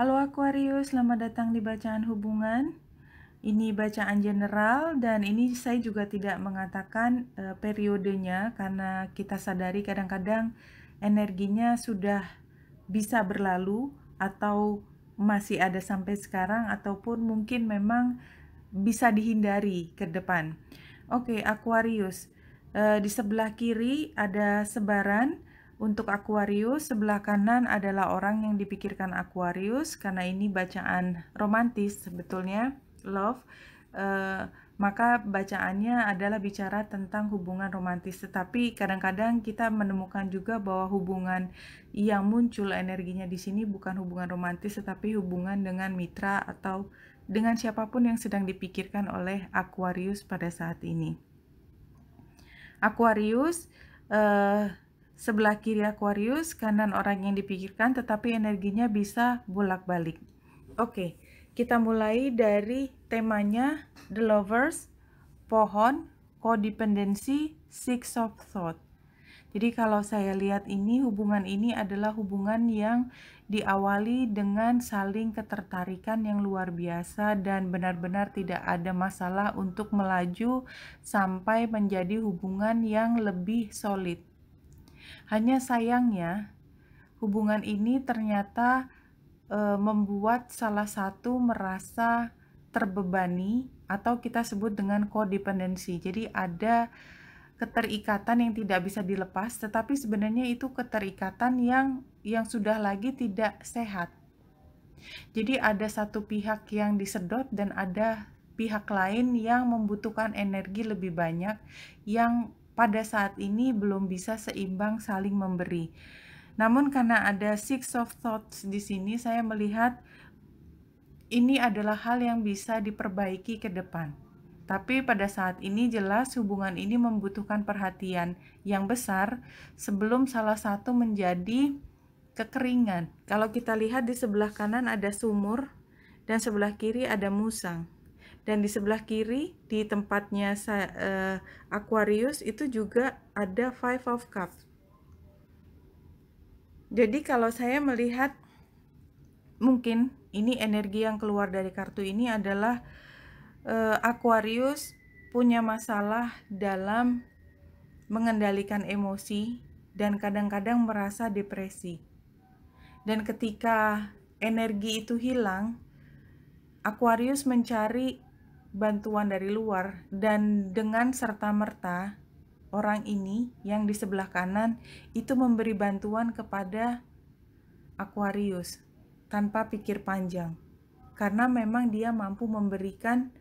Halo Aquarius, selamat datang di bacaan hubungan. Ini bacaan general dan ini saya juga tidak mengatakan e, periodenya karena kita sadari kadang-kadang energinya sudah bisa berlalu atau masih ada sampai sekarang ataupun mungkin memang bisa dihindari ke depan. Oke, Aquarius. E, di sebelah kiri ada sebaran untuk Aquarius, sebelah kanan adalah orang yang dipikirkan Aquarius karena ini bacaan romantis sebetulnya, love. E, maka bacaannya adalah bicara tentang hubungan romantis. Tetapi kadang-kadang kita menemukan juga bahwa hubungan yang muncul energinya di sini bukan hubungan romantis, tetapi hubungan dengan mitra atau dengan siapapun yang sedang dipikirkan oleh Aquarius pada saat ini. Aquarius. Uh, sebelah kiri Aquarius, kanan orang yang dipikirkan, tetapi energinya bisa bolak-balik. Oke, kita mulai dari temanya The Lovers, pohon, codependency, six of thought. Jadi kalau saya lihat ini hubungan ini adalah hubungan yang diawali dengan saling ketertarikan yang luar biasa dan benar-benar tidak ada masalah untuk melaju sampai menjadi hubungan yang lebih solid. Hanya sayangnya, hubungan ini ternyata e, membuat salah satu merasa terbebani atau kita sebut dengan kodependensi. Jadi ada keterikatan yang tidak bisa dilepas, tetapi sebenarnya itu keterikatan yang yang sudah lagi tidak sehat. Jadi ada satu pihak yang disedot dan ada pihak lain yang membutuhkan energi lebih banyak yang pada saat ini belum bisa seimbang saling memberi. Namun karena ada six of thoughts di sini, saya melihat ini adalah hal yang bisa diperbaiki ke depan. Tapi pada saat ini jelas hubungan ini membutuhkan perhatian yang besar sebelum salah satu menjadi kekeringan. Kalau kita lihat di sebelah kanan ada sumur dan sebelah kiri ada musang dan di sebelah kiri di tempatnya uh, Aquarius itu juga ada Five of Cups. Jadi kalau saya melihat mungkin ini energi yang keluar dari kartu ini adalah uh, Aquarius punya masalah dalam mengendalikan emosi dan kadang-kadang merasa depresi. Dan ketika energi itu hilang, Aquarius mencari bantuan dari luar dan dengan serta-merta orang ini yang di sebelah kanan itu memberi bantuan kepada Aquarius tanpa pikir panjang karena memang dia mampu memberikan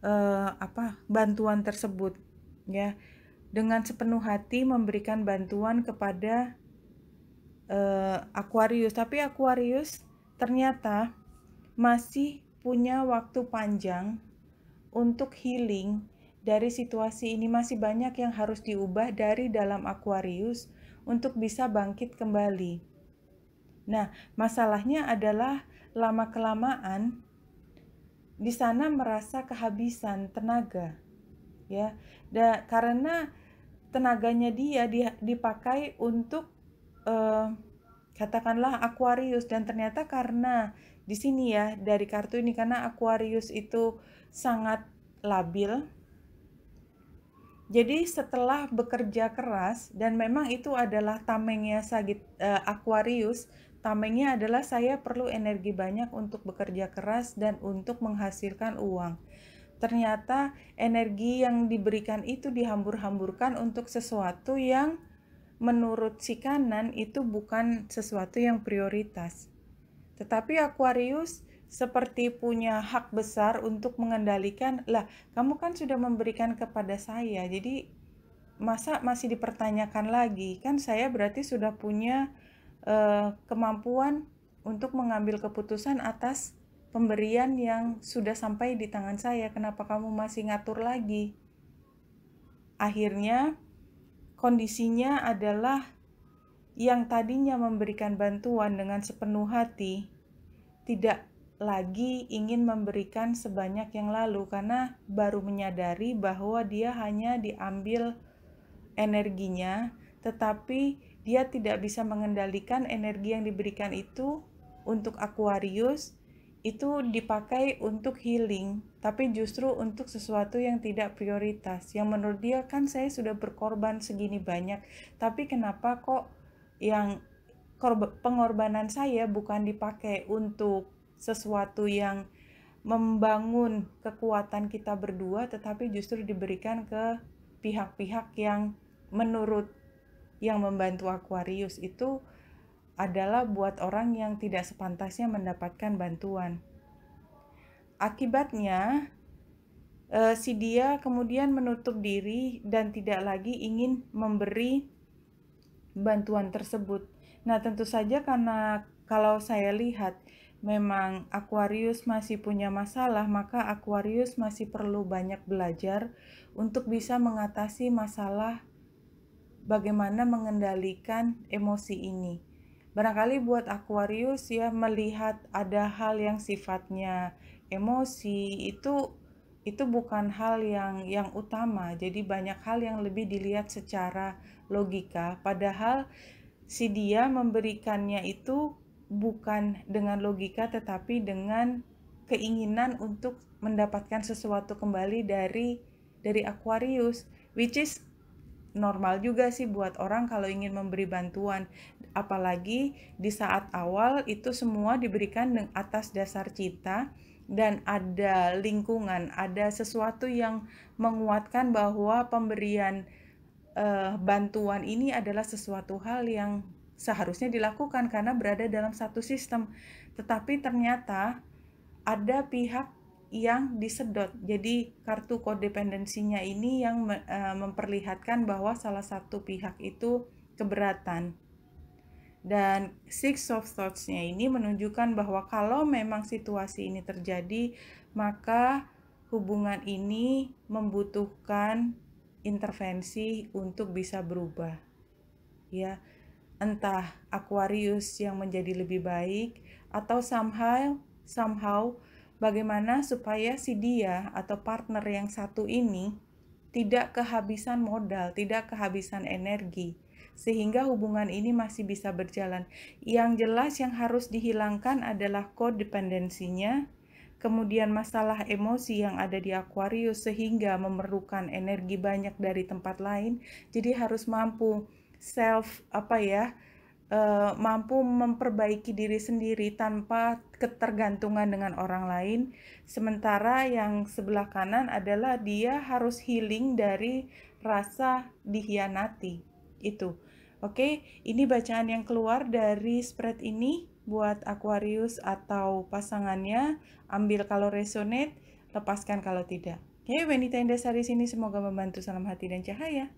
uh, apa bantuan tersebut ya dengan sepenuh hati memberikan bantuan kepada uh, Aquarius tapi Aquarius ternyata masih punya waktu panjang untuk healing dari situasi ini masih banyak yang harus diubah dari dalam Aquarius untuk bisa bangkit kembali. Nah, masalahnya adalah lama-kelamaan di sana merasa kehabisan tenaga. Ya, da, karena tenaganya dia dipakai untuk uh, katakanlah Aquarius dan ternyata karena di sini ya dari kartu ini karena Aquarius itu sangat labil. Jadi setelah bekerja keras dan memang itu adalah tamengnya Sagit uh, Aquarius, tamengnya adalah saya perlu energi banyak untuk bekerja keras dan untuk menghasilkan uang. Ternyata energi yang diberikan itu dihambur-hamburkan untuk sesuatu yang menurut si kanan itu bukan sesuatu yang prioritas. Tetapi Aquarius seperti punya hak besar untuk mengendalikan, lah kamu kan sudah memberikan kepada saya, jadi masa masih dipertanyakan lagi? Kan saya berarti sudah punya uh, kemampuan untuk mengambil keputusan atas pemberian yang sudah sampai di tangan saya. Kenapa kamu masih ngatur lagi? Akhirnya Kondisinya adalah yang tadinya memberikan bantuan dengan sepenuh hati tidak lagi ingin memberikan sebanyak yang lalu karena baru menyadari bahwa dia hanya diambil energinya tetapi dia tidak bisa mengendalikan energi yang diberikan itu untuk Aquarius itu dipakai untuk healing, tapi justru untuk sesuatu yang tidak prioritas. Yang menurut dia kan saya sudah berkorban segini banyak, tapi kenapa kok yang pengorbanan saya bukan dipakai untuk sesuatu yang membangun kekuatan kita berdua, tetapi justru diberikan ke pihak-pihak yang menurut yang membantu Aquarius itu adalah buat orang yang tidak sepantasnya mendapatkan bantuan. Akibatnya, eh, si dia kemudian menutup diri dan tidak lagi ingin memberi bantuan tersebut. Nah, tentu saja karena kalau saya lihat memang Aquarius masih punya masalah, maka Aquarius masih perlu banyak belajar untuk bisa mengatasi masalah bagaimana mengendalikan emosi ini. Barangkali buat Aquarius ya melihat ada hal yang sifatnya emosi itu itu bukan hal yang yang utama. Jadi banyak hal yang lebih dilihat secara logika padahal si dia memberikannya itu bukan dengan logika tetapi dengan keinginan untuk mendapatkan sesuatu kembali dari dari Aquarius which is normal juga sih buat orang kalau ingin memberi bantuan apalagi di saat awal itu semua diberikan atas dasar cita dan ada lingkungan, ada sesuatu yang menguatkan bahwa pemberian eh, bantuan ini adalah sesuatu hal yang seharusnya dilakukan karena berada dalam satu sistem. Tetapi ternyata ada pihak yang disedot. Jadi kartu kodependensinya ini yang e, memperlihatkan bahwa salah satu pihak itu keberatan. Dan six of thoughts-nya ini menunjukkan bahwa kalau memang situasi ini terjadi, maka hubungan ini membutuhkan intervensi untuk bisa berubah. Ya, entah Aquarius yang menjadi lebih baik atau somehow somehow bagaimana supaya si dia atau partner yang satu ini tidak kehabisan modal, tidak kehabisan energi, sehingga hubungan ini masih bisa berjalan. Yang jelas yang harus dihilangkan adalah kodependensinya, kemudian masalah emosi yang ada di Aquarius sehingga memerlukan energi banyak dari tempat lain. Jadi harus mampu self apa ya? Eh, mampu memperbaiki diri sendiri tanpa ketergantungan dengan orang lain. Sementara yang sebelah kanan adalah dia harus healing dari rasa dihianati. Itu. Oke, ini bacaan yang keluar dari spread ini buat Aquarius atau pasangannya. Ambil kalau resonate, lepaskan kalau tidak. Oke, ya, Wendy Tendas hari ini semoga membantu salam hati dan cahaya.